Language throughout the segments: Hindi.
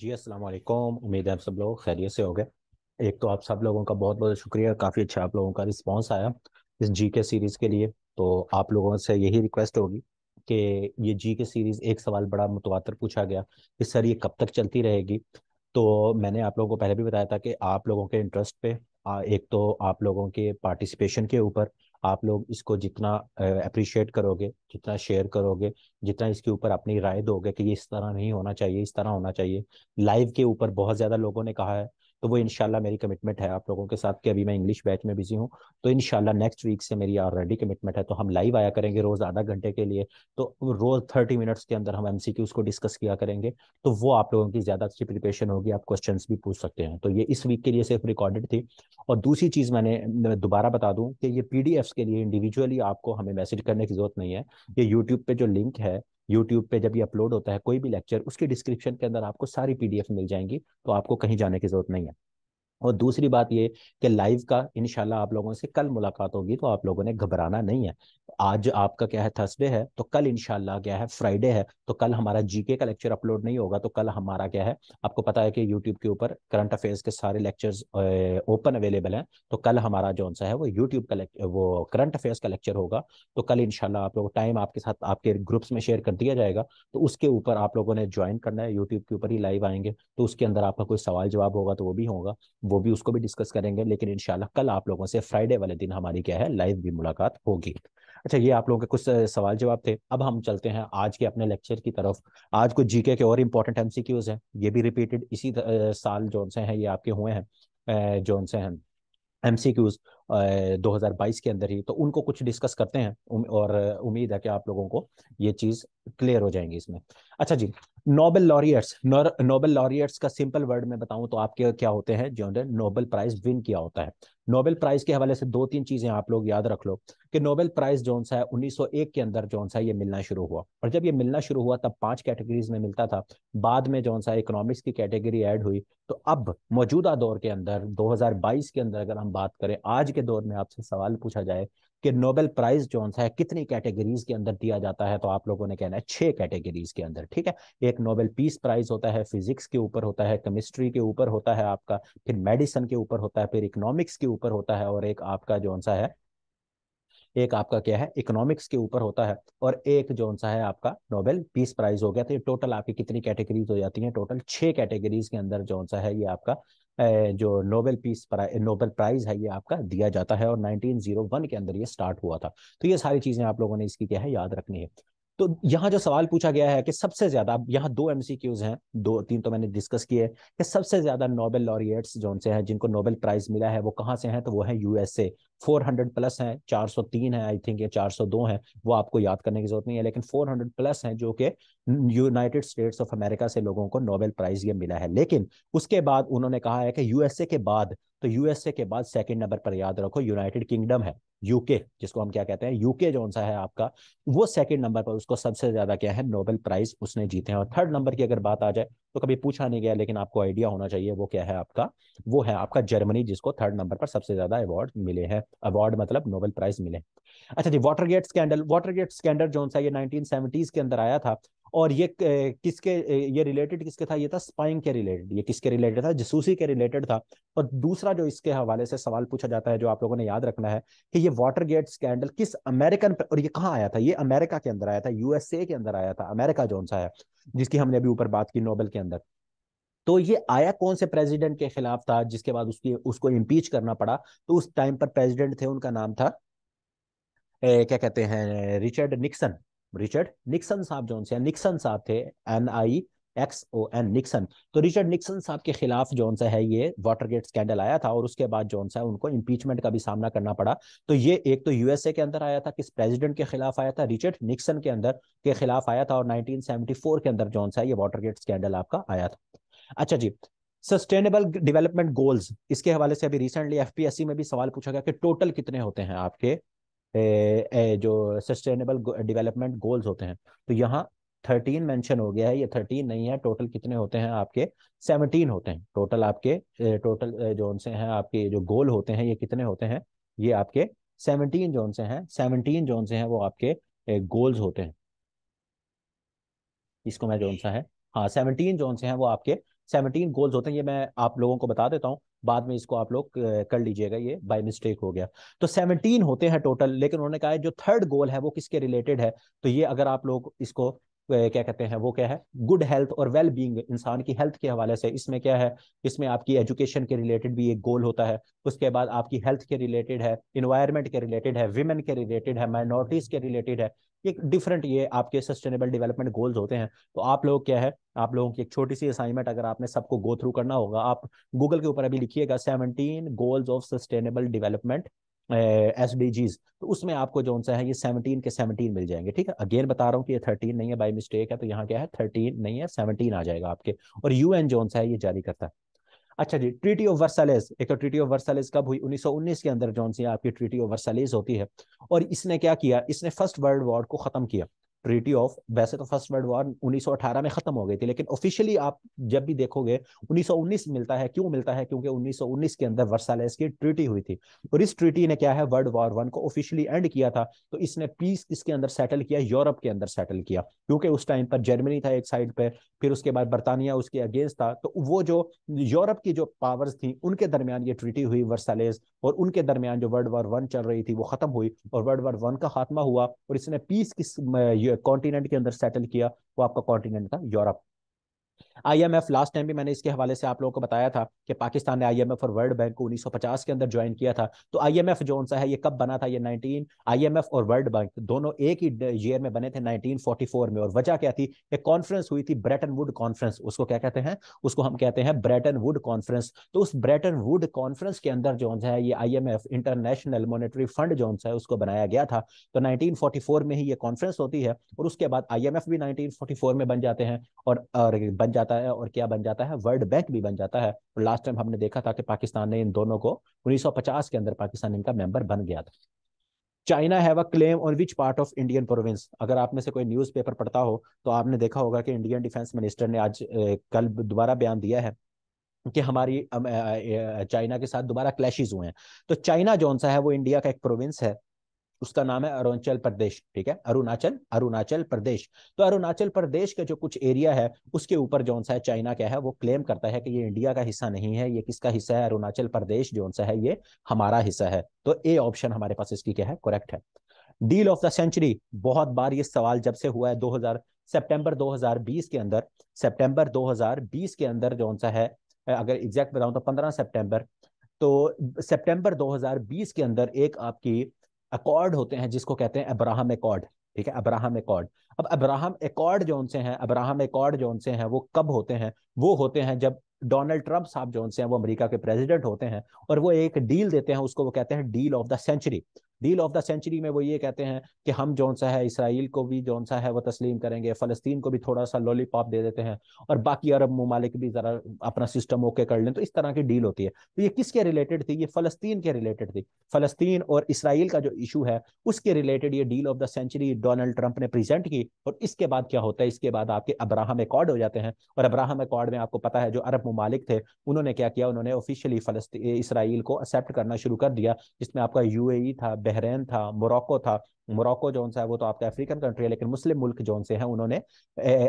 जी अस्सलाम वालेकुम उम्मीद है आप सब लोग खैरियत से हो गए एक तो आप सब लोगों का बहुत बहुत शुक्रिया काफ़ी अच्छा आप लोगों का रिस्पांस आया इस जी के सीरीज़ के लिए तो आप लोगों से यही रिक्वेस्ट होगी कि ये जी के सीरीज़ एक सवाल बड़ा मुतवातर पूछा गया कि सर ये कब तक चलती रहेगी तो मैंने आप लोगों को पहले भी बताया था कि आप लोगों के इंटरेस्ट पे एक तो आप लोगों के पार्टिसिपेशन के ऊपर आप लोग इसको जितना अप्रिशिएट करोगे जितना शेयर करोगे जितना इसके ऊपर अपनी राय दोगे कि ये इस तरह नहीं होना चाहिए इस तरह होना चाहिए लाइव के ऊपर बहुत ज़्यादा लोगों ने कहा है तो वो इनशाला मेरी कमिटमेंट है आप लोगों के साथ कि अभी मैं इंग्लिश बैच में बिजी हूँ तो इनशाला नेक्स्ट वीक से मेरी ऑलरेडी कमिटमेंट है तो हम लाइव आया करेंगे रोज आधा घंटे के लिए तो रोज थर्टी मिनट्स के अंदर हम एम सी को डिस्कस किया करेंगे तो वो आप लोगों की ज्यादा अच्छी प्रिपरेशन होगी आप क्वेश्चन भी पूछ सकते हैं तो ये इस वीक के लिए सिर्फ रिकॉर्डेड थी और दूसरी चीज मैंने दोबारा बता दूं कि ये पीडीएफ्स के लिए इंडिविजुअली आपको हमें मैसेज करने की जरूरत नहीं है ये यूट्यूब पे जो लिंक है यूट्यूब पे जब ये अपलोड होता है कोई भी लेक्चर उसके डिस्क्रिप्शन के अंदर आपको सारी पीडीएफ मिल जाएंगी तो आपको कहीं जाने की जरूरत नहीं है और दूसरी बात ये कि लाइव का इनशाला आप लोगों से कल मुलाकात होगी तो आप लोगों ने घबराना नहीं है आज आपका क्या है थर्सडे है तो कल इनशाला क्या है फ्राइडे है तो कल हमारा जीके का लेक्चर अपलोड नहीं होगा तो कल हमारा क्या है आपको पता है कि यूट्यूब के ऊपर करंट अफेयर्स के सारे लेक्चर्स ओपन अवेलेबल हैं तो कल हमारा जो सा है वो यूट्यूब का वो करंट अफेयर्स का लेक्चर होगा तो कल इनशाला आप लोग टाइम आपके साथ आपके ग्रुप्स में शेयर कर दिया जाएगा तो उसके ऊपर आप लोगों ने ज्वाइन करना है यूट्यूब के ऊपर ही लाइव आएंगे तो उसके अंदर आपका कोई सवाल जवाब होगा तो वो भी होगा वो भी उसको भी डिस्कस करेंगे लेकिन इनशाला कल आप लोगों से फ्राइडे वाले दिन हमारी क्या है लाइव भी मुलाकात होगी अच्छा ये आप लोगों के कुछ सवाल जवाब थे अब हम चलते हैं आज के अपने लेक्चर की तरफ आज कुछ जीके के और इम्पोर्टेंट एमसीक्यूज हैं ये भी रिपीटेड इसी साल जो से हैं ये आपके हुए हैं जो से हैं एमसीक्यूज 2022 के अंदर ही तो उनको कुछ डिस्कस करते हैं और उम्मीद है कि आप लोगों को ये चीज़ क्लियर हो जाएंगी इसमें अच्छा जी नोबेल लॉरियर्स नोबेल लॉरियर्स का सिंपल वर्ड में बताऊं तो आपके क्या होते हैं जिन्होंने नोबेल प्राइज विन किया होता है नोबेल प्राइज के हवाले से दो तीन चीज़ें आप लोग याद रख लो कि नोबेल प्राइज जो सा है उन्नीस के अंदर जो सा ये मिलना शुरू हुआ और जब ये मिलना शुरू हुआ तब पांच कैटेगरीज में मिलता था बाद में जो सा इकोनॉमिक्स की कैटेगरी एड हुई तो अब मौजूदा दौर के अंदर दो के अंदर अगर हम बात करें आज के दौर में आपसे सवाल पूछा जाए कि नोबेल प्राइज जो है कितनी कैटेगरीज के अंदर दिया जाता है तो आप लोगों ने कहना है छह कैटेगरीज के अंदर ठीक है एक नोबेल पीस प्राइज होता है फिजिक्स के ऊपर होता है केमिस्ट्री के ऊपर होता है आपका फिर मेडिसिन के ऊपर होता है फिर इकोनॉमिक्स के ऊपर होता है और एक आपका जो है एक आपका क्या है इकोनॉमिक्स के ऊपर होता है और एक जो सा है आपका नोबेल पीस प्राइज हो गया तो ये टोटल आपकी कितनी कैटेगरीज हो जाती हैं टोटल छः कैटेगरीज के अंदर जो सा है ये आपका जो नोबेल पीस नोबेल प्राइज है ये आपका दिया जाता है और 1901 के अंदर ये स्टार्ट हुआ था तो ये सारी चीजें आप लोगों ने इसकी क्या है याद रखनी है तो यहाँ जो सवाल पूछा गया है कि सबसे ज्यादा यहाँ दो एमसीक्यूज हैं दो तीन तो मैंने डिस्कस किए कि सबसे ज्यादा नोबेल लॉरियट्स जो से हैं जिनको नोबेल प्राइज मिला है वो कहाँ से हैं तो वो है यूएसए 400 प्लस हैं 403 हैं आई थिंक या 402 हैं वो आपको याद करने की जरूरत नहीं है लेकिन 400 प्लस हैं जो कि यूनाइटेड स्टेट्स ऑफ अमेरिका से लोगों को नोबेल प्राइज ये मिला है लेकिन उसके बाद उन्होंने कहा है कि यूएसए के बाद तो यूएसए के बाद सेकंड नंबर पर याद रखो यूनाइटेड किंगडम है यूके जिसको हम क्या कहते हैं यूके जो सा है आपका वो सेकंड नंबर पर उसको सबसे ज्यादा क्या है नोबेल प्राइज उसने जीते हैं और थर्ड नंबर की अगर बात आ जाए तो कभी पूछा नहीं गया लेकिन आपको आइडिया होना चाहिए वो क्या है आपका वो है आपका जर्मनी जिसको थर्ड नंबर पर सबसे ज्यादा अवार्ड मिले हैं अवार्ड मतलब नोबेल प्राइज मिले अच्छा जी Watergate scandal Watergate scandal जो सा ये नाइनटीन के अंदर आया था और ये किसके ये रिलेटेड किसके था ये था स्पाइंग के रिलेटेड ये किसके रिलेटेड था जसूसी के रिलेटेड था और दूसरा जो इसके हवाले से सवाल पूछा जाता है जो आप लोगों ने याद रखना है कि ये वाटर गेट स्कैंडल किस अमेरिकन और ये कहाँ आया था ये अमेरिका के अंदर आया था यूएसए के अंदर आया था अमेरिका जो सा है जिसकी हमने अभी ऊपर बात की नोबेल के अंदर तो ये आया कौन से प्रेसिडेंट के खिलाफ था जिसके बाद उसकी उसको इम्पीच करना पड़ा तो उस टाइम पर प्रेसिडेंट थे उनका नाम था ए, क्या कहते हैं रिचर्ड निक्सन रिचर्ड निक्सन साहब जो उनसे निक्सन साहब थे N I X O N Nixon तो रिचर्ड निक्सन साहब के खिलाफ जो सा है ये वाटरगेट स्कैंडल आया था और उसके बाद जो सा है उनको इम्पीचमेंट का भी सामना करना पड़ा तो ये एक तो यूएसए के अंदर आया था किस प्रेसिडेंट के खिलाफ आया था रिचर्ड निक्सन के अंदर के खिलाफ आया था और 1974 के अंदर जो सा है ये वाटरगेट स्कैंडल आपका आया था अच्छा जी सस्टेनेबल डेवलपमेंट गोल्स इसके हवाले से अभी रिसेंटली एफपीएससी में भी सवाल पूछा गया कि टोटल कितने होते हैं आपके ए, ए, जो सस्टेनेबल डेवलपमेंट गोल्स होते हैं तो यहाँ थर्टीन मेंशन हो गया है ये थर्टीन नहीं है टोटल कितने होते हैं आपके सेवनटीन होते हैं टोटल आपके टोटल जो उनसे हैं आपके जो गोल होते हैं ये कितने होते हैं ये आपके सेवनटीन जो उनसे हैं सेवनटीन जो उनसे हैं वो आपके गोल्स होते हैं इसको मैं जो उनसा है हाँ सेवनटीन जो उनसे हैं वो आपके सेवनटीन गोल्स होते हैं ये मैं आप लोगों को बता देता हूँ बाद में इसको आप लोग कर लीजिएगा ये बाय मिस्टेक हो गया तो सेवनटीन होते हैं टोटल लेकिन उन्होंने कहा है जो थर्ड गोल है वो किसके रिलेटेड है तो ये अगर आप लोग इसको क्या कहते हैं वो क्या है गुड हेल्थ और वेल बींग इंसान की हेल्थ के हवाले से इसमें क्या है इसमें आपकी एजुकेशन के रिलेटेड भी एक गोल होता है उसके बाद आपकी हेल्थ के रिलेटेड है इन्वायरमेंट के रिलेटेड है विमेन के रिलेटेड है माइनॉरिटीज के रिलेटेड है एक डिफरेंट ये आपके सस्टेनेबल डेवलपमेंट गोल्स होते हैं तो आप लोग क्या है आप लोगों की एक छोटी सी असाइनमेंट अगर आपने सबको गो थ्रू करना होगा आप गूगल के ऊपर अभी लिखिएगा seventeen goals of sustainable development S D Gs तो उसमें आपको जो सा है ये सेवनटीन के सेवनटीन मिल जाएंगे ठीक है अगेन बता रहा हूँ कि ये थर्टीन नहीं है बाई मिस्टेक है तो यहाँ क्या है थर्टीन नहीं है सेवनटीन आ जाएगा आपके और यू एन जो सा है ये जारी करता है अच्छा जी ट्रीटी ऑफ वर्सलेज एक तो ट्रीटी ऑफ वर्सलेज कब हुई 1919 के अंदर जो आपकी ट्रीटी ऑफ वर्सलेज होती है और इसने क्या किया इसने फर्स्ट वर्ल्ड वॉर को खत्म किया ट्रीटी ऑफ वैसे तो फर्स्ट वर्ल्ड वॉर 1918 में खत्म हो गई थी लेकिन ऑफिशियली आप जब भी देखोगे 1919 मिलता है क्यों मिलता है क्योंकि 1919 के अंदर वर्सालेस की ट्रीटी हुई थी और इस ट्रीटी ने क्या है वर्ल्ड वॉर वन को ऑफिशियली एंड किया था तो इसने पीस इसके अंदर सेटल किया यूरोप के अंदर सेटल किया क्योंकि उस टाइम पर जर्मनी था एक साइड पर फिर उसके बाद बर्तानिया उसके अगेंस्ट था तो वो जो यूरोप की जो पावर्स थी उनके दरमियान ये ट्रीटी हुई वर्सालेस और उनके दरमियान जो वर्ल्ड वॉर वन चल रही थी वो खत्म हुई और वर्ल्ड वॉर वन का खात्मा हुआ और इसने पीस किस कॉन्टिनेंट के अंदर सेटल किया वो आपका कॉन्टिनेंट था यूरोप आईएमएफ लास्ट टाइम भी मैंने इसके हवाले से आप लोगों को बताया था कि पाकिस्तान ने आईएमएफ और वर्ल्ड बैंक को 1950 के अंदर ज्वाइन किया था तो आईएमएफ जो सा है ये कब बना था ये 19 आईएमएफ और वर्ल्ड बैंक दोनों एक ही ईयर में बने थे 1944 में और वजह क्या थी एक कॉन्फ्रेंस हुई थी ब्रेटन वुड कॉन्फ्रेंस उसको क्या कहते हैं उसको हम कहते हैं ब्रेटन वुड कॉन्फ्रेंस तो उस ब्रेटन वुड कॉन्फ्रेंस के अंदर जो है ये आई इंटरनेशनल मोनिटरी फंड जो है उसको बनाया गया था तो नाइनटीन में ही ये कॉन्फ्रेंस होती है और उसके बाद आई भी नाइनटीन में बन जाते हैं और, और बन जाते जाता है और क्या बन जाता है वर्ल्ड बैंक भी बन जाता है और लास्ट टाइम हमने देखा था कि पाकिस्तान ने इन दोनों को 1950 के अंदर पाकिस्तान इनका मेंबर बन गया था China have a claim on which part of Indian province अगर आप में से कोई न्यूज़पेपर पढ़ता हो तो आपने देखा होगा कि इंडियन डिफेंस मिनिस्टर ने आज कल दोबारा बयान दिया है कि हमारी चाइना के साथ दोबारा क्लैशेज हुए हैं तो चाइना जौन सा है वो इंडिया का एक प्रोविंस है उसका नाम है अरुणाचल प्रदेश ठीक है अरुणाचल अरुणाचल प्रदेश तो अरुणाचल प्रदेश का जो कुछ एरिया है उसके ऊपर जो सा है चाइना क्या है वो क्लेम करता है कि ये इंडिया का हिस्सा नहीं है ये किसका हिस्सा है अरुणाचल प्रदेश जो सा है ये हमारा हिस्सा है तो ए ऑप्शन हमारे पास इसकी क्या है करेक्ट है डील ऑफ द सेंचुरी बहुत बार ये सवाल जब से हुआ है दो सितंबर 2020 के अंदर सितंबर 2020 के अंदर जो सा है अगर एग्जैक्ट बताऊं तो 15 सितंबर तो सितंबर 2020 के अंदर एक आपकी अकॉर्ड होते हैं जिसको कहते हैं अब्राहम एकॉर्ड ठीक है अब्राहम एकॉर्ड अब अब्राहम एकॉर्ड जो उनसे हैं अब्राहम एकॉर्ड जो उनसे हैं वो कब होते हैं वो होते हैं जब डोनाल्ड ट्रंप साहब जो उनसे हैं वो अमेरिका के प्रेसिडेंट होते हैं और वो एक डील देते हैं उसको वो कहते हैं deal of the century deal of the century में वो ये कहते हैं कि हम जौन सा है इसराइल को भी जौन सा है वो तस्लीम करेंगे फ़लस्तीन को भी थोड़ा सा लॉलीपॉप दे देते हैं और बाकी अरब ममालिक भी ज़रा अपना सिस्टम ओके कर लें तो इस तरह की डील होती है तो ये किसके रिलेटेड थी ये फ़लस्तीन के रिलेटेड थी फ़लस्तीन और इसराइल का जो इशू है उसके रिलेटेड ये deal of the century Donald Trump ने प्रेजेंट की और इसके बाद क्या होता है इसके बाद आपके अब्राहम अकॉर्ड हो जाते हैं और अब्राहम अकॉर्ड में आपको पता है जो अरब ममालिक थे उन्होंने क्या किया उन्होंने ऑफिशियली फलस्ती इसराइल को एक्सेप्ट करना शुरू कर दिया जिसमें आपका यूएई e था बहरेन था मोरक्को था मोरक्को जो है वो तो आपका अफ्रीकन कंट्री है लेकिन मुस्लिम मुल्क जोन से है उन्होंने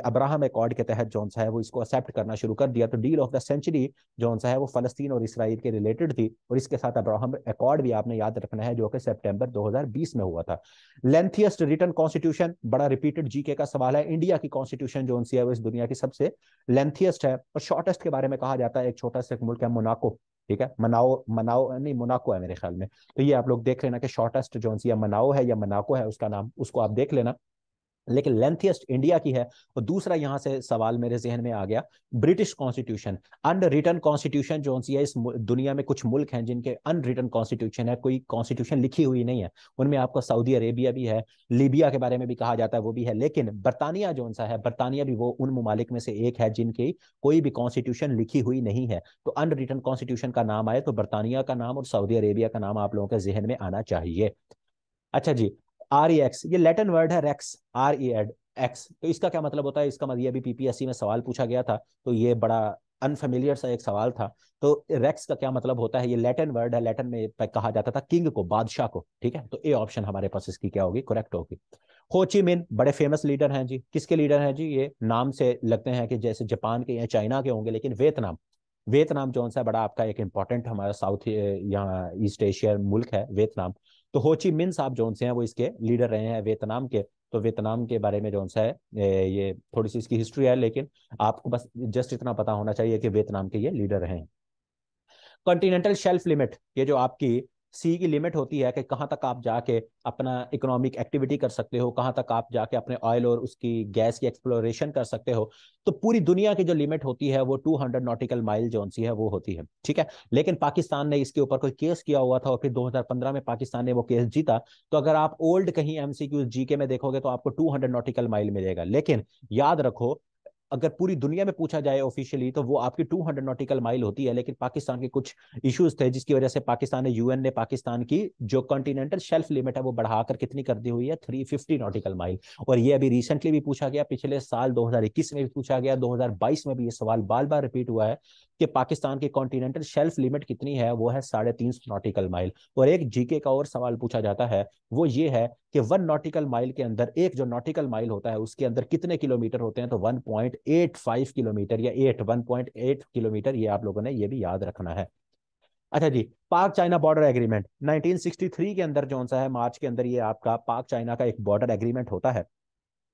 अब्राहम अकॉर्ड के तहत जोन है वो इसको एक्सेप्ट करना शुरू कर दिया तो डील ऑफ द सेंचुरी जोन है वो फलस्तीन और इसराइल के रिलेटेड थी और इसके साथ अब्राहम अकॉर्ड भी आपने याद रखना है जो कि सेप्टेम्बर दो में हुआ था लेंथियस्ट रिटर्न कॉन्स्टिट्यूशन बड़ा रिपीटेड जीके का सवाल है इंडिया की कॉन्स्टिट्यूशन जोन है वो इस दुनिया की सबसे लेंथियस्ट है और शॉर्टेस्ट के बारे में कहा जाता है एक छोटा सा मुल्क है मोनाको ठीक है मनाओ मनाओ नहीं मोनाको है मेरे ख्याल में तो ये आप लोग देख लेना कि शॉर्टेस्ट जो या मनाओ है या मनाको है उसका नाम उसको आप देख लेना लेकिन लेंथियस्ट इंडिया की है और दूसरा यहाँ से सवाल मेरे जहन में आ गया British constitution unwritten constitution जो सी है इस दुनिया में कुछ मुल्क हैं जिनके अन रिटर्न कॉन्स्टिट्यूशन है कोई कॉन्स्टिट्यूशन लिखी हुई नहीं है उनमें आपको सऊदी अरेबिया भी है लीबिया के बारे में भी कहा जाता है वो भी है लेकिन बर्तानिया जो सा है बर्तानिया भी वो उन ममालिक में से एक है जिनकी कोई भी कॉन्स्टिट्यूशन लिखी हुई नहीं है तो अन रिटर्न कॉन्स्टिट्यूशन का नाम आए तो बर्तानिया का नाम और सऊदी अरेबिया का नाम आप लोगों के जहन में आना चाहिए अच्छा जी आर ई एक्स ये लेटन वर्ड है रेक्स आर ई एड एक्स तो इसका क्या मतलब होता है इसका मतलब ये अभी पीपीएससी में सवाल पूछा गया था तो ये बड़ा अनफेमिलियर सा एक सवाल था तो रेक्स का क्या मतलब होता है ये लेटिन वर्ड है लेटिन में कहा जाता था किंग को बादशाह को ठीक है तो ए ऑप्शन हमारे पास इसकी क्या होगी करेक्ट होगी होची मिन बड़े फेमस लीडर हैं जी किसके लीडर हैं जी ये नाम से लगते हैं कि जैसे जापान के या चाइना के होंगे लेकिन वियतनाम वियतनाम जो सा बड़ा आपका एक इंपॉर्टेंट हमारा साउथ यहाँ ईस्ट एशिया मुल्क है वियतनाम तो होची मिन साहब जो से हैं वो इसके लीडर रहे हैं वियतनाम के तो वियतनाम के बारे में जो है ये थोड़ी सी इसकी हिस्ट्री है लेकिन आपको बस जस्ट इतना पता होना चाहिए कि वियतनाम के ये लीडर रहे हैं कॉन्टिनेंटल शेल्फ लिमिट ये जो आपकी सी की लिमिट होती है कि कहाँ तक आप जाके अपना इकोनॉमिक एक्टिविटी कर सकते हो कहाँ तक आप जाके अपने ऑयल और उसकी गैस की एक्सप्लोरेशन कर सकते हो तो पूरी दुनिया की जो लिमिट होती है वो 200 नॉटिकल माइल जो सी है वो होती है ठीक है लेकिन पाकिस्तान ने इसके ऊपर कोई केस किया हुआ था और फिर 2015 में पाकिस्तान ने वो केस जीता तो अगर आप ओल्ड कहीं एमसीक्यूज जीके में देखोगे तो आपको 200 नॉटिकल माइल मिलेगा लेकिन याद रखो अगर पूरी दुनिया में पूछा जाए ऑफिशियली तो वो आपकी 200 नॉटिकल माइल होती है लेकिन पाकिस्तान के कुछ इश्यूज थे जिसकी वजह से पाकिस्तान ने यूएन ने पाकिस्तान की जो कॉन्टिनेंटल शेल्फ लिमिट है वो बढ़ाकर कितनी कर दी हुई है 350 नॉटिकल माइल और ये अभी रिसेंटली भी पूछा गया पिछले साल दो में भी पूछा गया बाईस में भी ये सवाल बार बार रिपीट हुआ है कि पाकिस्तान की कॉन्टिनेंटल शेल्फ लिमिट कितनी है वो है साढ़े तीन सौ नॉटिकल माइल और एक जीके का और सवाल पूछा जाता है वो ये है कि वन नॉटिकल माइल के अंदर एक जो नॉटिकल माइल होता है उसके अंदर कितने किलोमीटर होते हैं तो one point eight five kilometre या eight one point eight kilometre ये आप लोगों ने ये भी याद रखना है अच्छा जी पाक चाइना बॉर्डर एग्रीमेंट 1963 के अंदर जो सा है मार्च के अंदर ये आपका पाक चाइना का एक बॉर्डर एग्रीमेंट होता है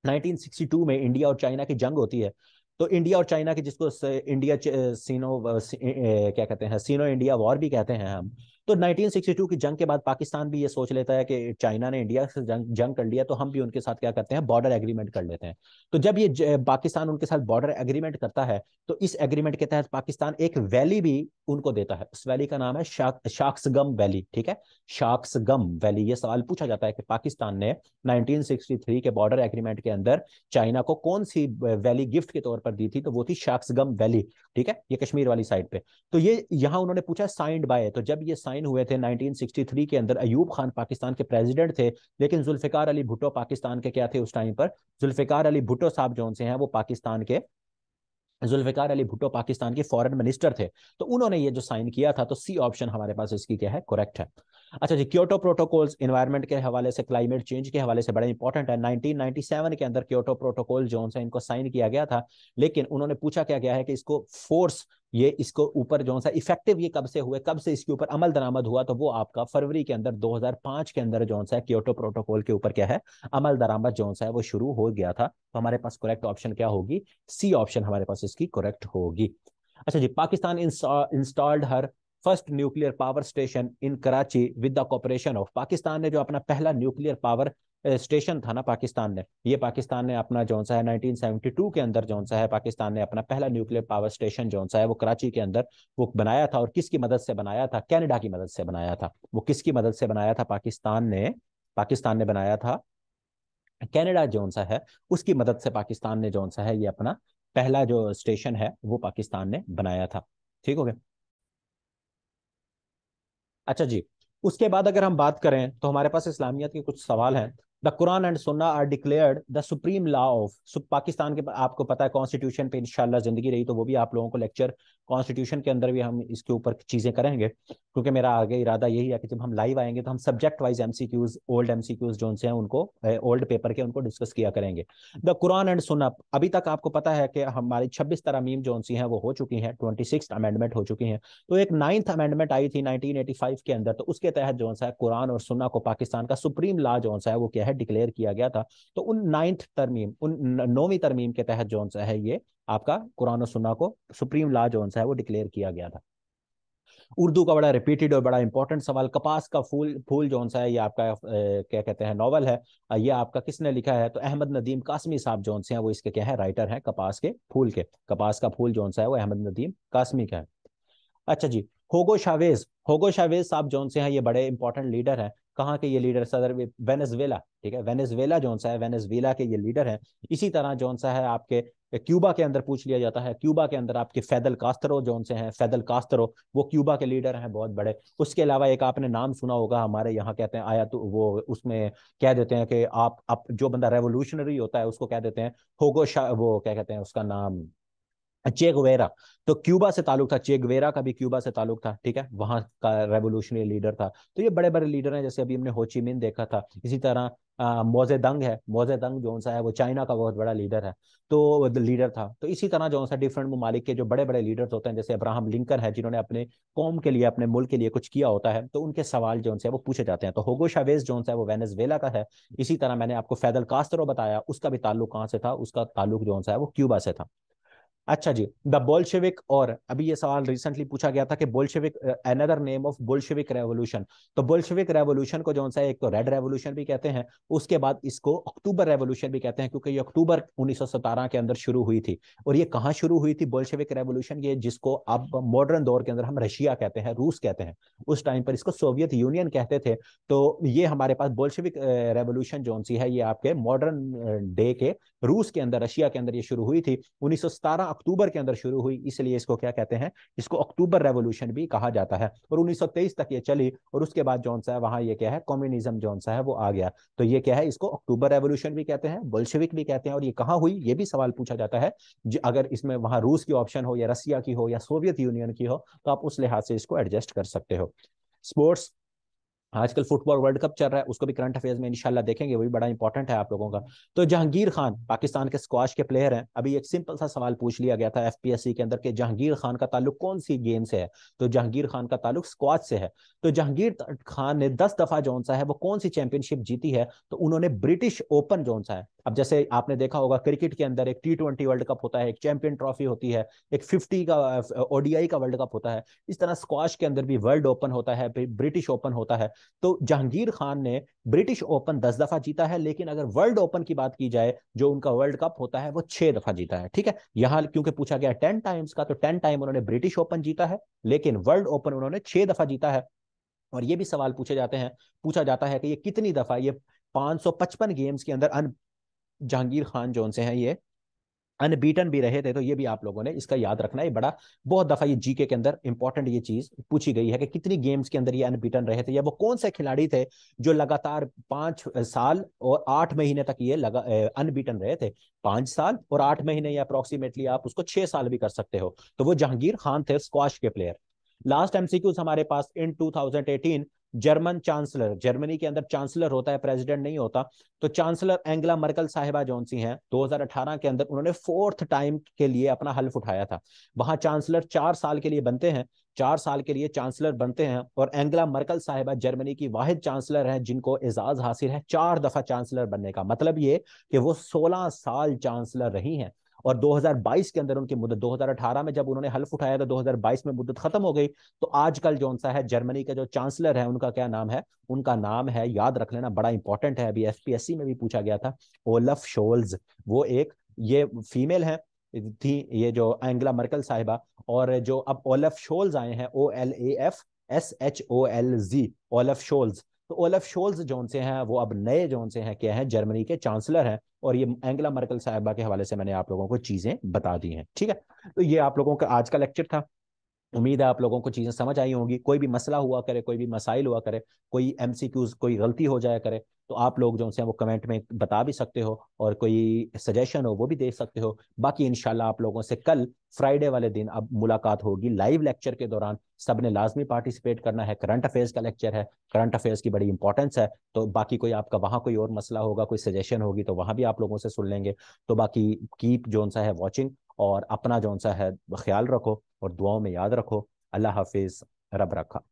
1962 में इंडिया और चाइना की जंग होती है तो इंडिया और चाइना की जिसको इंडिया सीनो क्या कहते हैं सीनो इंडिया वॉर भी कहते हैं हम तो 1962 की जंग के बाद पाकिस्तान भी ये सोच लेता है कि चाइना ने इंडिया से जंग जंग कर लिया तो हम भी उनके साथ क्या करते हैं बॉर्डर एग्रीमेंट कर लेते हैं तो जब ये पाकिस्तान उनके साथ बॉर्डर एग्रीमेंट करता है तो इस एग्रीमेंट के तहत पाकिस्तान एक वैली भी उनको देता है उस वैली का नाम है शाक, शाक्सगम वैली ठीक है शाक्सगम वैली ये सवाल पूछा जाता है कि पाकिस्तान ने 1963 के बॉर्डर एग्रीमेंट के अंदर चाइना को कौन सी वैली गिफ्ट के तौर पर दी थी तो वो थी शाक्सगम वैली ठीक है ये कश्मीर वाली साइड पे तो ये यहाँ उन्होंने पूछा साइंड बाय तो जब ये साइन हुए थे नाइनटीन के अंदर अयूब खान पाकिस्तान के प्रेजिडेंट थे लेकिन जुल्फिकार अली भुट्टो पाकिस्तान के क्या थे उस टाइम पर जुल्फिकार अली भुट्टो साहब जो हैं वो पाकिस्तान के जुल्फिकार अली भुट्टो पाकिस्तान के फॉरेन मिनिस्टर थे तो उन्होंने ये जो साइन किया था तो सी ऑप्शन हमारे पास इसकी क्या है करेक्ट है अच्छा जी क्योटो प्रोटोकॉल्स इन्वायरमेंट के हवाले से क्लाइमेट चेंज के हवाले से बड़े इंपॉर्टेंट है 1997 के अंदर क्योटो प्रोटोकॉल जो है इनको साइन किया गया था लेकिन उन्होंने पूछा क्या गया है कि इसको फोर्स ये इसको ऊपर जो सा इफेक्टिव ये कब से हुए कब से इसके ऊपर अमल दरामद हुआ तो वो आपका फरवरी के अंदर 2005 के अंदर जो सा है क्योटो प्रोटोकॉल के ऊपर क्या है अमल दरामद जो सा है वो शुरू हो गया था तो हमारे पास करेक्ट ऑप्शन क्या होगी सी ऑप्शन हमारे पास इसकी करेक्ट होगी अच्छा जी Pakistan installed her first nuclear power station in Karachi with the cooperation of Pakistan ने जो अपना पहला न्यूक्लियर पावर स्टेशन था ना पाकिस्तान ने ये पाकिस्तान ने अपना जौन सा है 1972 के अंदर जौन सा है पाकिस्तान ने अपना पहला न्यूक्लियर पावर स्टेशन जौन सा है वो कराची के अंदर वो बनाया था और किसकी मदद से बनाया था कैनेडा की मदद से बनाया था वो किसकी मदद से बनाया था पाकिस्तान ने पाकिस्तान ने बनाया था कैनेडा जौन सा है उसकी मदद से पाकिस्तान ने जौन सा है ये अपना पहला जो स्टेशन है वो पाकिस्तान ने बनाया था ठीक हो गया अच्छा जी उसके बाद अगर हम बात करें तो हमारे पास इस्लामियत के कुछ सवाल हैं the Quran and Sunnah are declared the supreme law of Pakistan के आपको पता है कॉन्स्टिट्यूशन पे इंशाल्लाह जिंदगी रही तो वो भी आप लोगों को लेक्चर कॉन्स्टिट्यूशन के अंदर भी हम इसके ऊपर चीजें करेंगे क्योंकि मेरा आगे इरादा यही है कि जब हम लाइव आएंगे तो हम subject wise MCQs old MCQs जो उनसे हैं उनको ओल्ड पेपर के उनको डिस्कस किया करेंगे द कुरान एंड सुन्ना अभी तक आपको पता है कि हमारी छब्बीस तरामीम जो उनसी हैं वो हो चुकी हैं ट्वेंटी सिक्स अमेंडमेंट हो चुकी हैं तो एक नाइन्थ अमेंडमेंट आई थी नाइनटीन के अंदर तो उसके तहत जो है कुरान और सुन्ना को पाकिस्तान का सुप्रीम लॉ जो है वो क्या तहत डिक्लेयर किया गया था तो उन नाइन्थ तरमीम उन नौवीं तरमीम के तहत जो है ये आपका कुरान सुना को सुप्रीम लॉ जो है वो डिक्लेयर किया गया था उर्दू का बड़ा रिपीटेड और बड़ा इंपॉर्टेंट सवाल कपास का फूल फूल जो सा है ये आपका ए, क्या कहते हैं नॉवल है ये आपका किसने लिखा है तो अहमद नदीम कासमी साहब जो से हैं वो इसके क्या है राइटर हैं कपास के फूल के कपास का फूल जो सा है वो अहमद नदीम कासमी का है अच्छा जी होगो शावेज होगो शावेज साहब जो से हैं ये बड़े इंपॉर्टेंट लीडर हैं कहाँ के ये लीडर सदर वेनेजुएला ठीक है वेनेजुएला जौन सा है वेनेजुएला के ये लीडर हैं इसी तरह जौन सा है आपके क्यूबा के अंदर पूछ लिया जाता है क्यूबा के अंदर आपके फैदल कास्तरो जौन से हैं फैदल कास्तरो वो क्यूबा के लीडर हैं बहुत बड़े उसके अलावा एक आपने नाम सुना होगा हमारे यहाँ कहते हैं आया तो वो उसमें कह देते हैं कि आप, आप जो बंदा रेवोल्यूशनरी होता है उसको कह देते हैं होगो वो क्या कहते हैं उसका नाम चेगवेरा तो क्यूबा से ताल्लुक था चेगवेरा का भी क्यूबा से ताल्लुक था ठीक है वहां का रेवोल्यूशनरी लीडर था तो ये बड़े बड़े लीडर हैं जैसे अभी हमने होचीमिन देखा था इसी तरह मोजे दंग है मोजे दंग जो सा है वो चाइना का बहुत बड़ा लीडर है तो लीडर था तो इसी तरह जो सा डिफरेंट ममालिक के जो बड़े बड़े लीडर्स होते हैं जैसे अब्राहम लिंकन है जिन्होंने अपने कौम के लिए अपने मुल्क के लिए कुछ किया होता है तो उनके सवाल जो है वो पूछे जाते हैं तो होगो शावेज जो है वो वेनेजवेला का है इसी तरह मैंने आपको फैदल कास्तरो बताया उसका भी ताल्लुक कहाँ से था उसका ताल्लुक जो है वो क्यूबा से था अच्छा जी द बोल्शेविक और अभी ये सवाल रिसेंटली पूछा गया था कि Bolshevik another name of Bolshevik revolution तो बोल्शेविक रेवोल्यूशन को जो सा एक तो रेड रेवोल्यूशन भी कहते हैं उसके बाद इसको अक्टूबर रेवोल्यूशन भी कहते हैं क्योंकि ये अक्टूबर उन्नीस के अंदर शुरू हुई थी और ये कहाँ शुरू हुई थी बोल्शेविक रेवोल्यूशन ये जिसको अब मॉडर्न दौर के अंदर हम रशिया कहते हैं रूस कहते हैं उस टाइम पर इसको सोवियत यूनियन कहते थे तो ये हमारे पास बोल्शेविक रेवोल्यूशन जो है ये आपके मॉडर्न डे के रूस के अंदर रशिया के अंदर ये शुरू हुई थी उन्नीस अक्टूबर के अंदर शुरू हुई इसलिए इसको क्या कहते हैं इसको अक्टूबर रेवोल्यूशन भी कहा जाता है और 1923 तक ये चली और उसके बाद जौन सा है वहां ये क्या है कम्युनिज्म जौन सा है वो आ गया तो ये क्या है इसको अक्टूबर रेवोल्यूशन भी कहते हैं बोल्शविक भी कहते हैं और ये कहाँ हुई ये भी सवाल पूछा जाता है अगर इसमें वहां रूस की ऑप्शन हो या रसिया की हो या सोवियत यूनियन की हो तो आप उस लिहाज से इसको एडजस्ट कर सकते हो स्पोर्ट्स आजकल फुटबॉल वर्ल्ड कप चल रहा है उसको भी करंट अफेयर्स में इंशाल्लाह देखेंगे वो भी बड़ा इंपॉर्टेंट है आप लोगों का तो जहांगीर खान पाकिस्तान के स्क्वाश के प्लेयर हैं अभी एक सिंपल सा सवाल पूछ लिया गया था एफपीएससी के अंदर के जहांगीर खान का ताल्लुक कौन सी गेम से है तो जहांगीर खान का ताल्लुक स्क्वाश से है तो जहांगीर खान ने दस दफा जो सा है वो कौन सी चैंपियनशिप जीती है तो उन्होंने ब्रिटिश ओपन जो सा है अब जैसे आपने देखा होगा क्रिकेट के अंदर एक टी ट्वेंटी वर्ल्ड कप होता है एक चैंपियन ट्रॉफी होती है एक फिफ्टी का ओडीआई का वर्ल्ड कप होता है इस तरह स्क्वाश के अंदर भी वर्ल्ड ओपन होता है ब्रिटिश ओपन होता है तो जहांगीर खान ने ब्रिटिश ओपन दस दफा जीता है लेकिन अगर वर्ल्ड ओपन की बात की जाए जो उनका वर्ल्ड कप होता है वो छह दफा जीता है ठीक है यहां क्योंकि पूछा गया टेन टाइम्स का तो टेन टाइम उन्होंने ब्रिटिश ओपन जीता है लेकिन वर्ल्ड ओपन उन्होंने छह दफा जीता है और ये भी सवाल पूछे जाते हैं पूछा जाता है कि ये कितनी दफा ये 555 गेम्स के अंदर अन जहांगीर खान जो उनसे हैं ये अनबीटन भी रहे थे तो ये भी आप लोगों ने इसका याद रखना है बड़ा बहुत दफा ये जीके के अंदर इंपॉर्टेंट ये चीज पूछी गई है कि कितनी गेम्स के अंदर ये अनबीटन रहे थे या वो कौन से खिलाड़ी थे जो लगातार पांच साल और आठ महीने तक ये लगा अनबीटन रहे थे पांच साल और आठ महीने या अप्रोक्सीमेटली आप उसको छह साल भी कर सकते हो तो वो जहांगीर खान थे स्क्वाश के प्लेयर लास्ट एमसीक्यूज हमारे पास इन 2018 जर्मन चांसलर जर्मनी के अंदर चांसलर होता है प्रेसिडेंट नहीं होता तो चांसलर एंगला मर्कल साहिबा जोनसी हैं 2018 के अंदर उन्होंने फोर्थ टाइम के लिए अपना हल्फ उठाया था वहां चांसलर चार साल के लिए बनते हैं चार साल के लिए चांसलर बनते हैं और एंगला मर्कल साहिबा जर्मनी की वाहिद चांसलर हैं जिनको एजाज हासिल है चार दफा चांसलर बनने का मतलब ये कि वो सोलह साल चांसलर रही हैं और 2022 के अंदर उनकी मुद्दत 2018 में जब उन्होंने हल्फ उठाया था तो 2022 में मुद्दत खत्म हो गई तो आजकल जो सा है जर्मनी का जो चांसलर है उनका क्या नाम है उनका नाम है याद रख लेना बड़ा इंपॉर्टेंट है अभी एफपीएससी में भी पूछा गया था ओलफ शोल्स वो एक ये फीमेल है थी ये जो एंगला मर्कल साहिबा और जो अब ओलफ शोल्स आए हैं O L A F S H O L G Olaf Scholz तो ओलफ शोल्स जोन से हैं वो अब नए जोन से हैं क्या हैं जर्मनी के चांसलर हैं और ये एंगला मर्कल साहिबा के हवाले से मैंने आप लोगों को चीजें बता दी हैं ठीक है तो ये आप लोगों का आज का लेक्चर था उम्मीद है आप लोगों को चीज़ें समझ आई होंगी कोई भी मसला हुआ करे कोई भी मसाइल हुआ करे कोई एम कोई गलती हो जाया करे तो आप लोग जो उनसे वो कमेंट में बता भी सकते हो और कोई सजेशन हो वो भी दे सकते हो बाकी इनशाला आप लोगों से कल फ्राइडे वाले दिन अब मुलाकात होगी लाइव लेक्चर के दौरान सब ने लाजमी पार्टिसिपेट करना है करंट अफेयर्स का लेक्चर है करंट अफेयर्स की बड़ी इंपॉर्टेंस है तो बाकी कोई आपका वहाँ कोई और मसला होगा कोई सजेशन होगी तो वहाँ भी आप लोगों से सुन लेंगे तो बाकी कीप जो सा है वॉचिंग और अपना जो सा है ख्याल रखो और दुआओं में याद रखो अल्लाह हाफिज़ रब रखा